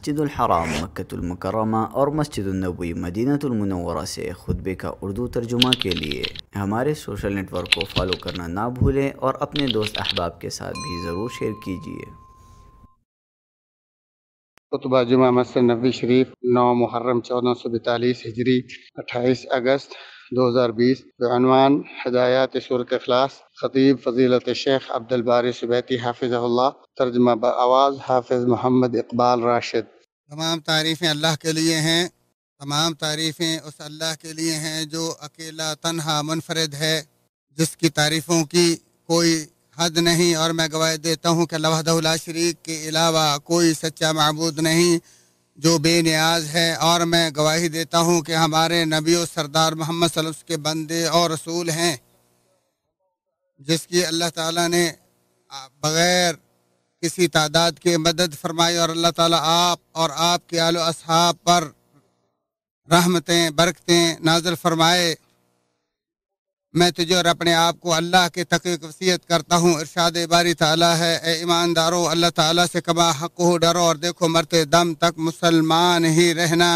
मस्जिद हराम मक्तुलमकरमा और मस्जिद नबी मदीनतुलमनवरा से खुतबे का उर्दू तर्जुमा के लिए हमारे सोशल नेटवर्क को फॉलो करना ना भूलें और अपने दोस्त अहबाब के साथ भी ज़रूर शेयर कीजिए खुतबा जुमा मस्जिद नबी शरीफ नौ मुहर्रम चौदह सौ बैतालीस हिजरी अट्ठाईस अगस्त 2020 हज़ार हदायत सूरत अखलास खतीब फजीलत शेख अब्दुलबारी सुबैती हाफिज़ल्ला तर्जमा आवाज़ हाफिज़ मोहम्मद इकबाल राशिद तमाम तारीफ़ें अल्लाह के लिए हैं तमाम तारीफ़ें उस अल्लाह के लिए हैं जो अकेला तनहा मुनफरद है जिसकी तारीफ़ों की कोई हद नहीं और मैं गवाही देता हूँ कि लवाहदला शरीक के अलावा कोई सच्चा महबूद नहीं जो बेनियाज है और मैं गवाही देता हूँ कि हमारे नबी और सरदार मोहम्मद सल्लल्लाहु के बंदे और रसूल हैं जिसकी अल्लाह ताला ने बग़ैर किसी तादाद के मदद फरमाई और अल्लाह ताला आप और आपके आलो असहाब पर रहमतें बरकतें नाजल फरमाए मैं तुझे और अपने आप को अल्लाह के तक वसीयत करता हूँ इरशाद बारी ताला है ए ईमानदारो अल्लाह ताला से कमा हक हो डरो और देखो मरते दम तक मुसलमान ही रहना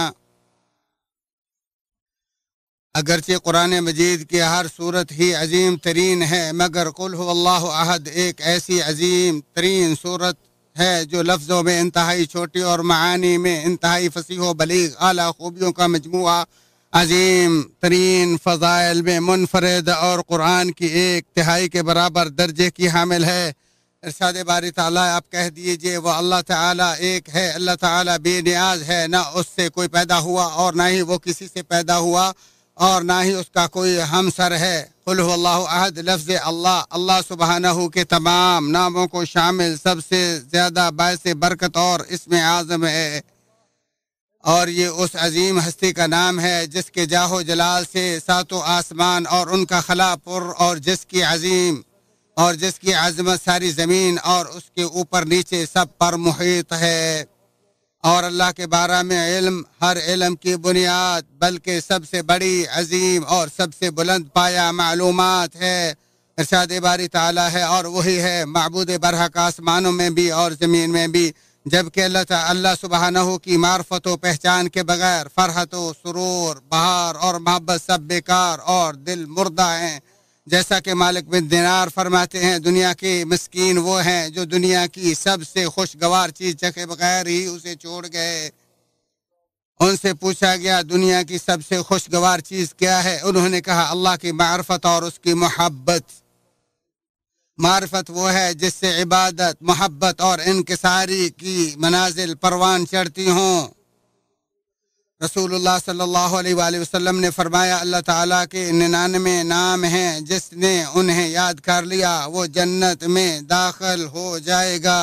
अगरचे कुरान मजीद की हर सूरत ही अजीम तरीन है मगर कुल अहद एक ऐसी अजीम तरीन सूरत है जो लफ्ज़ों में इंतहाई छोटी और मानी में इंतहाई फसीह बलीग आला खूबियों का मजमू अजीम तरीन फ़ज़ाइल में मुनफरद और कुरान की एक तिहाई के बराबर दर्जे की हामिल है इरशाद बारी ताला आप कह दीजिए वो अल्लाह ताला एक है अल्लाह ताला बेनियाज है ना उससे कोई पैदा हुआ और ना ही वो किसी से पैदा हुआ और ना ही उसका कोई हमसर है अहद लफ्ज़ अल्लाह अल्लाह सुबहानहु के तमाम नामों को शामिल सबसे ज़्यादा बायस बरकत और इसमें आज़म है और ये उस अजीम हस्ती का नाम है जिसके जाहो जलाल से सातों आसमान और उनका खला पुर और जिसकी अजीम और जिसकी आजमत सारी ज़मीन और उसके ऊपर नीचे सब पर मुहित है और अल्लाह के बारे में इल्म हर इल्म की बुनियाद बल्कि सबसे बड़ी अजीम और सबसे बुलंद पाया मालूम है इर्शाद बारी ताला है और वही है बरह बरहक आसमानों में भी और ज़मीन में भी जबकि अल्लाह अल्लाह सुबहाना की मार्फत व पहचान के बगैर फरहत व सुरूर बहार और मोहब्बत सब बेकार और दिल मुर्दा हैं जैसा कि मालिक बिन दिनार फरमाते हैं दुनिया के मस्किन वो हैं जो दुनिया की सबसे खुशगवार चीज़ चखे बगैर ही उसे छोड़ गए उनसे पूछा गया दुनिया की सबसे खुशगवार चीज़ क्या है उन्होंने कहा अल्लाह की मार्फत और उसकी मोहब्बत मार्फत वो है जिससे इबादत मोहब्बत और इनकसारी की मनाजिल परवान चढ़ती हों रसूलुल्लाह सल्लल्लाहु अलैहि वसल्लम ने फरमाया अल्लाह ताला के निन्यानवे नाम हैं जिसने उन्हें याद कर लिया वो जन्नत में दाखिल हो जाएगा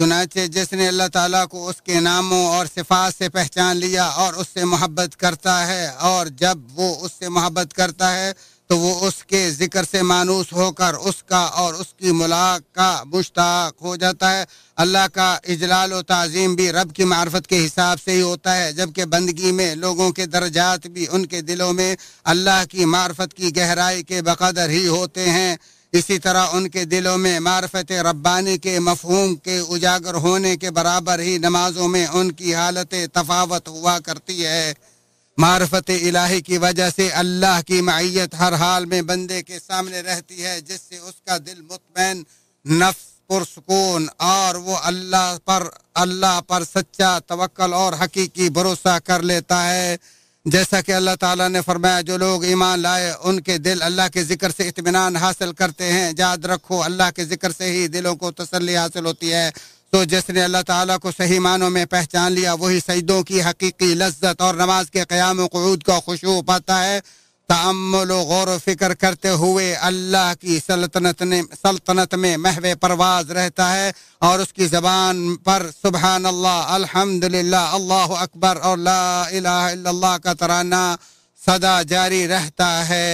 चुनाचे जिसने अल्लाह ताला को उसके नामों और सिफात से पहचान लिया और उससे मोहब्बत करता है और जब वो उससे मोहब्बत करता है तो वो उसके ज़िक्र से मानूस होकर उसका और उसकी मुलाक का मुश्ताक हो जाता है अल्लाह का इजलाल व तज़ीम भी रब की मार्फत के हिसाब से ही होता है जबकि बंदगी में लोगों के दर्जात भी उनके दिलों में अल्लाह की मार्फत की गहराई के बकदर ही होते हैं इसी तरह उनके दिलों में मार्फत रब्बानी के मफहूम के उजागर होने के बराबर ही नमाजों में उनकी हालत तफावत हुआ करती है मार्फत इलाही की वजह से अल्लाह की मैयत हर हाल में बंदे के सामने रहती है जिससे उसका दिल मुतमैन नफ्स पुरसकून और वो अल्लाह पर अल्लाह पर सच्चा तवक्ल और हकीकी भरोसा कर लेता है जैसा कि अल्लाह ताला ने फरमाया जो लोग ईमान लाए उनके दिल अल्लाह के ज़िक्र से इतमान हासिल करते हैं याद रखो अल्लाह के ज़िक्र से ही दिलों को तसली हासिल होती है तो जिसने अल्लाह ताला को सही मानों में पहचान लिया वही सईदों की हकीकी लज्जत और नमाज के क़्याम कूद का खुशबू पाता है तमल गौर फिक्र करते हुए अल्लाह की सल्तनत ने सल्तनत में महव परवाज रहता है और उसकी ज़बान पर सुबहान अल्लाह अल्हम्दुलिल्लाह अल्लाह अकबर और ला इलाहा का तराना सदा जारी रहता है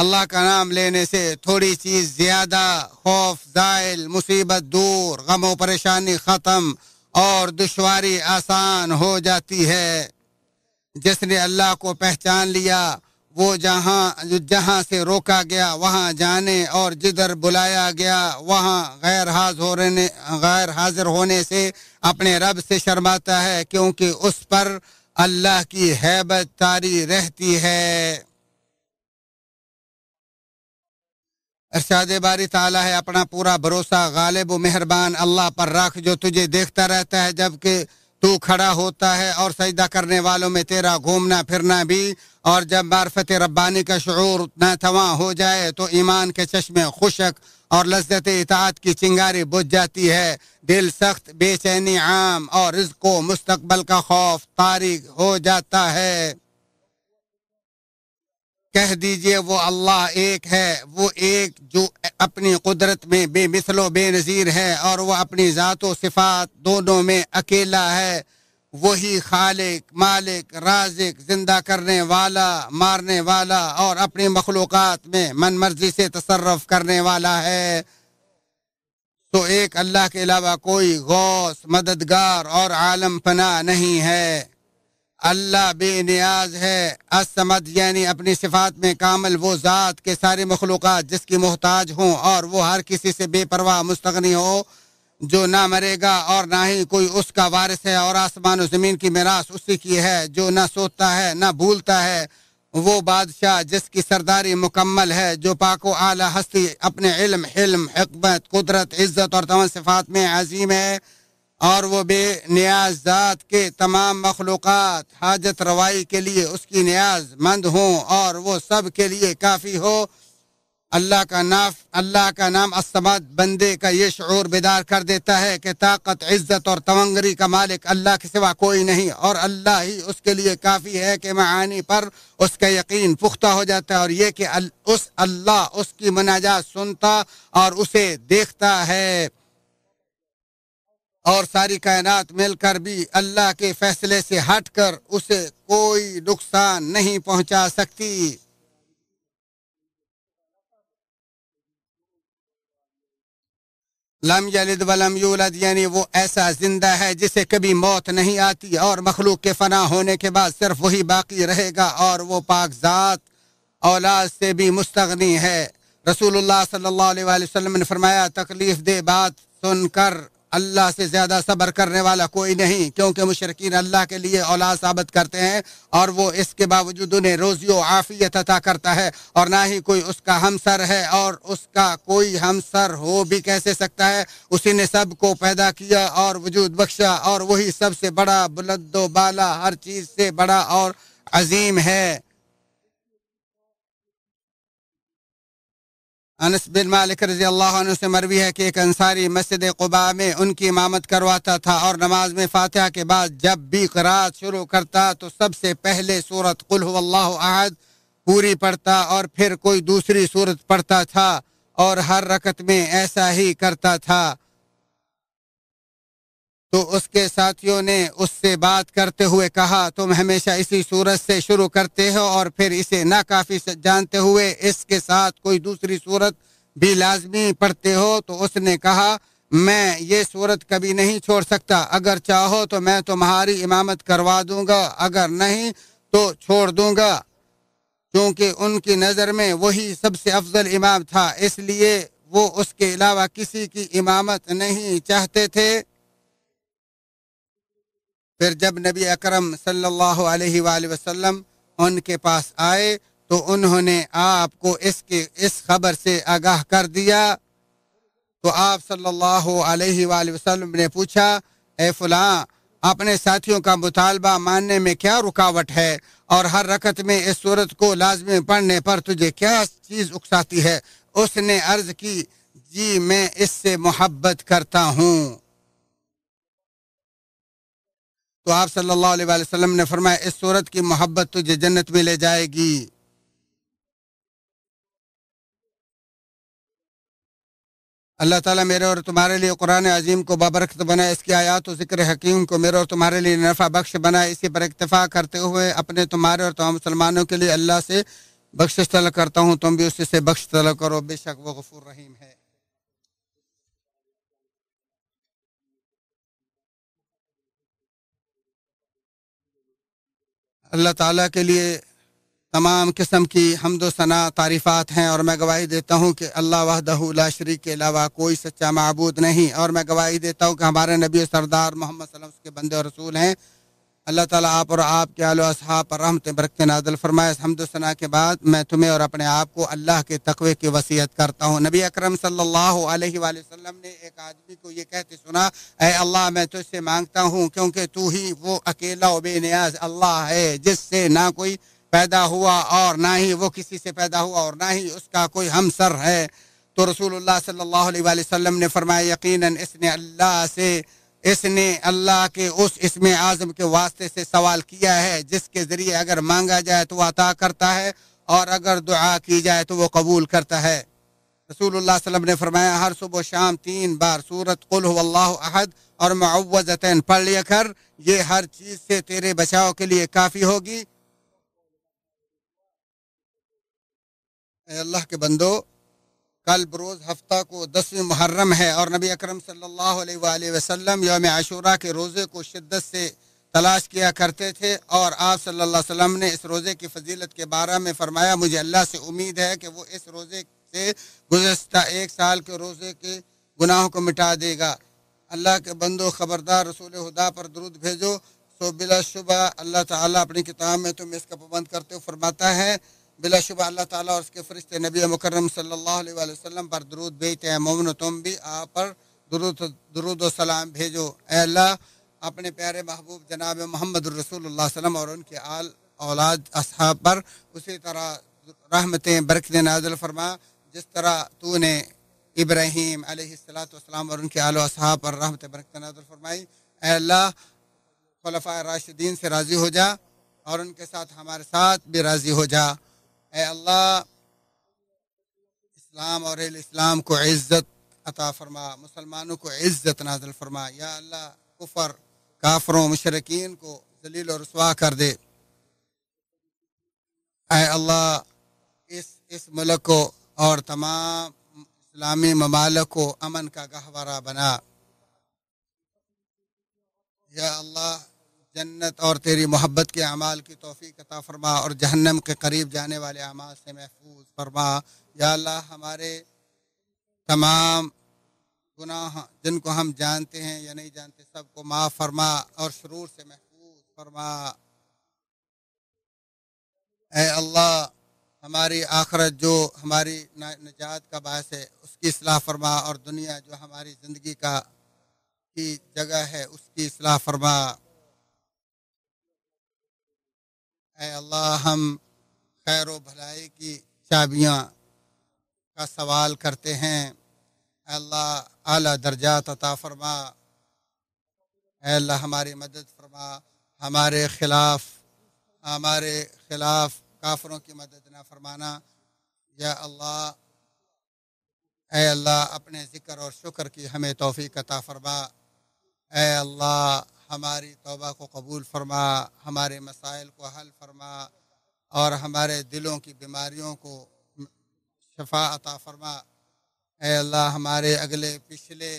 अल्लाह का नाम लेने से थोड़ी सी ज़्यादा खौफ जायल मुसीबत दूर गम परेशानी ख़त्म और दुशारी आसान हो जाती है जिसने अल्लाह को पहचान लिया वो जहाँ जहाँ से रोका गया वहाँ जाने और जिधर बुलाया गया वहाँ गैर हाज हो गैर हाजिर होने से अपने रब से शर्माता है क्योंकि उस पर अल्लाह की हैबत तारी रहती है अरसाद बारी ताला है अपना पूरा भरोसा गालिब मेहरबान अल्लाह पर रख जो तुझे देखता रहता है जबकि तू खड़ा होता है और सजदा करने वालों में तेरा घूमना फिरना भी और जब मार्फत रब्बानी का शूर नवा हो जाए तो ईमान के चश्मे खुशक और लज्जत इतात की चिंगारी बुझ जाती है दिल सख्त बेचैनी आम और इसको मुस्तकबल का खौफ तारीख हो जाता है कह दीजिए वो अल्लाह एक है वो एक जो अपनी कुदरत में बेमिसलो बेनज़ीर है और वह अपनी ज़ात सिफ़ात दोनों में अकेला है वही खालिक मालिक राजिक ज़िंदा करने वाला मारने वाला और अपनी मखलूक़ में मन मर्जी से तसरफ करने वाला है तो एक अल्लाह के अलावा कोई गौस मददगार और आलम पना नहीं है अल्लाह बेनियाज है असमद यानी अपनी सिफात में कामल वो ज़ात के सारे मखलूक जिसकी मोहताज हों और वो हर किसी से बेपरवाह मुस्तगनी हो जो ना मरेगा और ना ही कोई उसका वारिस है और आसमान और ज़मीन की मिरास उसी की है जो ना सोता है ना भूलता है वो बादशाह जिसकी सरदारी मुकम्मल है जो पाको आला हस्ती अपने इल्म हिल्म हमत कुदरत इज़्ज़त और तमाम सिफात में अजीम है और वो न्याज ज़ात के तमाम मखलूक़ हाजत रवाई के लिए उसकी न्याज मंद हों और वो सब के लिए काफ़ी हो अल्लाह का नाफ अल्लाह का नाम असमद बंदे का ये शुरू बेदार कर देता है कि ताकत इज़्ज़त और तवंगरी का मालिक अल्लाह के सिवा कोई नहीं और अल्लाह ही उसके लिए काफ़ी है कि मानी पर उसका यकीन पुख्ता हो जाता है और ये कि उस अल्लाह उसकी मनाजा सुनता और उसे देखता है और सारी कायनात मिलकर भी अल्लाह के फैसले से हटकर उसे कोई नुकसान नहीं पहुंचा सकती लम यलिद वलम यूलद यानी वो ऐसा जिंदा है जिसे कभी मौत नहीं आती और मखलूक के फना होने के बाद सिर्फ वही बाकी रहेगा और वो जात औलाद से भी मुस्तगनी है रसूलुल्लाह सल्लल्लाहु अलैहि वसल्लम ने फरमाया तकलीफ दे बात सुनकर अल्लाह से ज़्यादा सब्र करने वाला कोई नहीं क्योंकि मुशरकिन अल्लाह के लिए औलाद साबित करते हैं और वो इसके बावजूद उन्हें रोज़ी आफ़ियत अता करता है और ना ही कोई उसका हमसर है और उसका कोई हमसर हो भी कैसे सकता है उसी ने सब को पैदा किया और वजूद बख्शा और वही सबसे बड़ा बुलंदो बाला हर चीज़ से बड़ा और अजीम है अनस बिन मालिक रजी अल्लाह से मरवी है कि एक अंसारी मस्जिद कुबा में उनकी इमामत करवाता था और नमाज में फातिहा के बाद जब भी करात शुरू करता तो सबसे पहले सूरत कुल आहद पूरी पढ़ता और फिर कोई दूसरी सूरत पढ़ता था और हर रकत में ऐसा ही करता था तो उसके साथियों ने उससे बात करते हुए कहा तुम हमेशा इसी सूरत से शुरू करते हो और फिर इसे नाकाफी जानते हुए इसके साथ कोई दूसरी सूरत भी लाजमी पढ़ते हो तो उसने कहा मैं ये सूरत कभी नहीं छोड़ सकता अगर चाहो तो मैं तुम्हारी इमामत करवा दूंगा अगर नहीं तो छोड़ दूंगा क्योंकि उनकी नज़र में वही सबसे अफजल इमाम था इसलिए वो उसके अलावा किसी की इमामत नहीं चाहते थे फिर जब नबी अकरम सल्लल्लाहु अलैहि वसल्लम उनके पास आए तो उन्होंने आपको इसके इस खबर से आगाह कर दिया तो आप सल्लल्लाहु अलैहि वसल्लम ने पूछा ए फलां अपने साथियों का मुतालबा मानने में क्या रुकावट है और हर रकत में इस सूरत को लाजमी पढ़ने पर तुझे क्या चीज़ उकसाती है उसने अर्ज की जी मैं इससे मोहब्बत करता हूँ तो आप सल्लल्लाहु अलैहि वसल्लम ने फरमाया इस सूरत की मोहब्बत तुझे जन्नत में ले जाएगी अल्लाह ताला मेरे और तुम्हारे लिए कुरान अजीम को बाबरकत बनाए इसकी आयात ज़िक्र हकीम को मेरे और तुम्हारे लिए नफा बख्श बनाए इसी पर इतफ़ा करते हुए अपने तुम्हारे और तमाम मुसलमानों के लिए अल्लाह से बख्श तलब करता हूँ तुम भी उससे बख्श तलब करो बेशक वो गफूर रहीम है अल्लाह ताला के लिए तमाम किस्म की हमदो सना तारीफ़ात हैं और मैं गवाही देता हूँ कि अल्लाह वहदहूला शरीक के अलावा कोई सच्चा मबूद नहीं और मैं गवाही देता हूँ कि हमारे नबी सरदार मोहम्मद के बंदे और रसूल हैं अल्लाह ताला आप और आपके आलो असहाब पर रहमत बरकत नाजल फरमाए हमदना के बाद मैं तुम्हें और अपने आप को अल्लाह के तकवे की वसीयत करता हूँ नबी अकरम सल्लल्लाहु अलैहि वसल्लम ने एक आदमी को ये कहते सुना अः अल्लाह मैं तुझसे मांगता हूँ क्योंकि तू ही वो अकेला बेनियाज अल्लाह है जिससे ना कोई पैदा हुआ और ना ही वो किसी से पैदा हुआ और ना ही उसका कोई हम है तो रसूल सल्ला वसम ने फरमाया यकीन इसने अल्लाह से इसने अल्लाह के उस इसम आजम के वास्ते से सवाल किया है जिसके ज़रिए अगर मांगा जाए तो वह अता करता है और अगर दुआ की जाए तो वो कबूल करता है रसूल वसलम ने फरमाया हर सुबह शाम तीन बार सूरत कुल अहद और मावज़तन पढ़ लिया कर ये हर चीज़ से तेरे बचाव के लिए काफ़ी होगी अल्लाह के बंदो कल बरोज़ हफ्ता को दसवीं मुहर्रम है और नबी अक्रम सम योम आशूरा के रोज़े को शिद्दत से तलाश किया करते थे और आप सल्लल्लाहु अलैहि वसल्लम ने इस रोज़े की फजीलत के बारे में फ़रमाया मुझे अल्लाह से उम्मीद है कि वो इस रोज़े से गुजशत एक साल के रोज़े के गुनाहों को मिटा देगा अल्लाह के बंदो ख़बरदार रसूल हुदा पर दरुद भेजो सो बिला शुबा अल्लाह ताला अपनी किताब में तुम इसका पाबंद करते हुए फरमाता है बिलाशुबा अल्लाह ताला और उसके फरिश्ते नबी मुकरम सल्लल्लाहु अलैहि वसल्लम पर दरूद भेजते हैं मोमिन तुम भी आप पर दरूद दरूद सलाम भेजो अल्लाह अपने प्यारे महबूब जनाब मोहम्मद रसूलुल्लाह और उनके आल औलाद असहाब पर उसी तरह रहमतें बरकत नाजल फरमा जिस तरह तूने इब्राहिम अलैहिस्सलाम और उनके आल असहाब पर रहमत बरकत नाजल फरमाई अल्लाह खलफा राशिदीन से राज़ी हो जा और उनके साथ हमारे साथ भी राज़ी हो जा अल्लाह इस्लाम और इस्लाम को इज़्ज़त अता फरमा मुसलमानों को इज़्ज़त नाजल फरमा या अल्लाह कुफर काफरों मशरकिन को जलील और रसवा कर दे अल्लाह इस इस मुल्क को और तमाम इस्लामी ममालक को अमन का गहवारा बना या अल्लाह जन्नत और तेरी मोहब्बत के अमाल की तोफ़ी कता फरमा और जहन्नम के करीब जाने वाले अमाल से महफूज फरमा या अल्लाह हमारे तमाम गुनाह जिनको हम जानते हैं या नहीं जानते सबको माँ फरमा और शरूर से महफूज फरमा ए अल्लाह हमारी आखरत जो हमारी निजात का बायस है उसकी असलाह फरमा और दुनिया जो हमारी ज़िंदगी का की जगह है उसकी असलाह फरमा अल्लाह हम खैर व भलाई की चाबियाँ का सवाल करते हैं अल्लाह आला दर्जा तता फरमा अल्लाह हमारी मदद फरमा हमारे ख़िलाफ़ हमारे ख़िलाफ़ काफरों की मदद ना फरमाना या अल्लाह अल्लाह अपने ज़िक्र और शुक्र की हमें तोफ़ी अता फरमा अल्लाह हमारी तोबा को कबूल फरमा हमारे मसाइल को हल फरमा और हमारे दिलों की बीमारियों को शफा अता फरमा अल्लाह हमारे अगले पिछले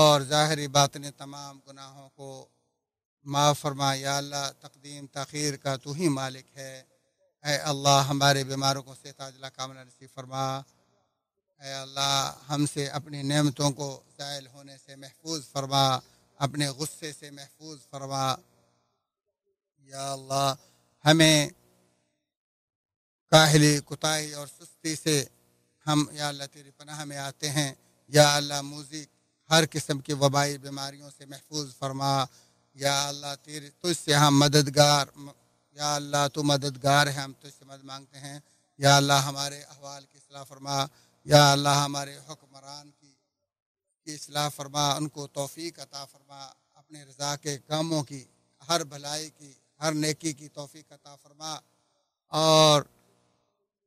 और ज़ाहरी बातने तमाम गुनाहों को माफ़ फरमा या अल्लाह तकदीम तखीर का तू ही मालिक है ए अल्लाह हमारे बीमारों को से ताजला कामना नसीब फरमा ए अल्लाह हमसे अपनी नेमतों को ज़ायल होने से महफूज फरमा अपने गुस्से से महफूज फरमा या अल्लाह हमें काहली कोताही और सुस्ती से हम या अल्लाह तेरी पनाह में आते हैं या अल्लाह मूजिक हर किस्म की वबाई बीमारियों से महफूज फरमा या अल्लाह तेरे तुझसे हम मददगार या अल्लाह तो मददगार है हम तुझसे मदद मांगते हैं या अल्लाह हमारे अहवाल की सलाह फरमा या अल्लाह हमारे हुक्मरान की असलाह फरमा उनको तोफ़ी अता फरमा अपने रजा के कामों की हर भलाई की हर नेकी की तोफ़ी अता फरमा और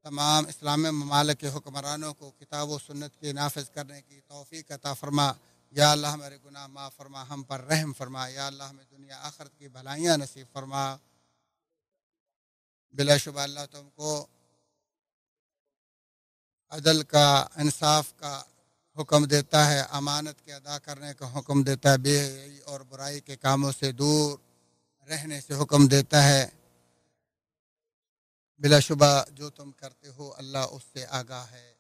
तमाम इस्लाम ममालक के हुक्मरानों को किताब सुन्नत के नाफज करने की तोफ़ी अता फरमा या अल्लाह मेरे गुनाह माँ फरमा हम पर रहम फरमा या अल्लाह हमें दुनिया आखरत की भलाइयाँ नसीब फरमा बिलाशुबा अल्लाह तुमको अदल का इंसाफ का हुक्म देता है अमानत के अदा करने का हुक्म देता है बेई और बुराई के कामों से दूर रहने से हुक्म देता है बिलाशुबा जो तुम करते हो अल्लाह उससे आगाह है